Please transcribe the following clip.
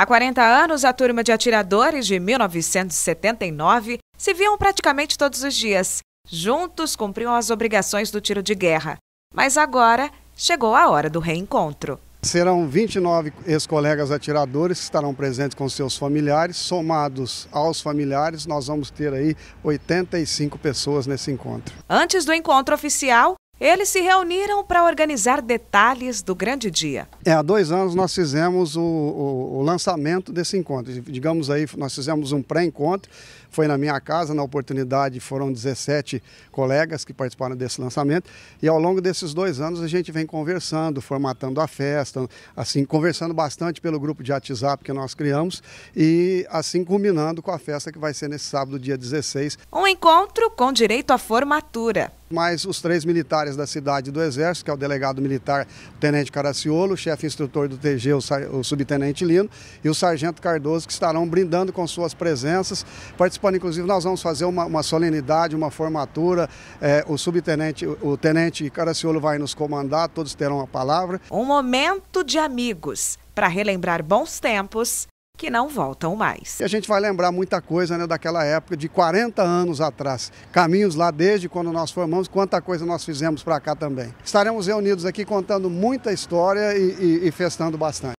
Há 40 anos, a turma de atiradores de 1979 se viam praticamente todos os dias. Juntos cumpriam as obrigações do tiro de guerra. Mas agora chegou a hora do reencontro. Serão 29 ex-colegas atiradores que estarão presentes com seus familiares. Somados aos familiares, nós vamos ter aí 85 pessoas nesse encontro. Antes do encontro oficial, eles se reuniram para organizar detalhes do grande dia. É, há dois anos nós fizemos o, o, o lançamento desse encontro. Digamos aí, nós fizemos um pré-encontro, foi na minha casa, na oportunidade foram 17 colegas que participaram desse lançamento. E ao longo desses dois anos a gente vem conversando, formatando a festa, assim, conversando bastante pelo grupo de WhatsApp que nós criamos e assim culminando com a festa que vai ser nesse sábado, dia 16. Um encontro com direito à formatura. Mas os três militares da cidade do Exército, que é o delegado militar, o tenente Caraciolo, o chefe instrutor do TG, o subtenente Lino, e o sargento Cardoso, que estarão brindando com suas presenças, participando, inclusive, nós vamos fazer uma, uma solenidade, uma formatura. É, o subtenente, o tenente Caraciolo vai nos comandar, todos terão a palavra. Um momento de amigos para relembrar bons tempos que não voltam mais. E a gente vai lembrar muita coisa né, daquela época de 40 anos atrás. Caminhos lá desde quando nós formamos, quanta coisa nós fizemos para cá também. Estaremos reunidos aqui contando muita história e, e, e festando bastante.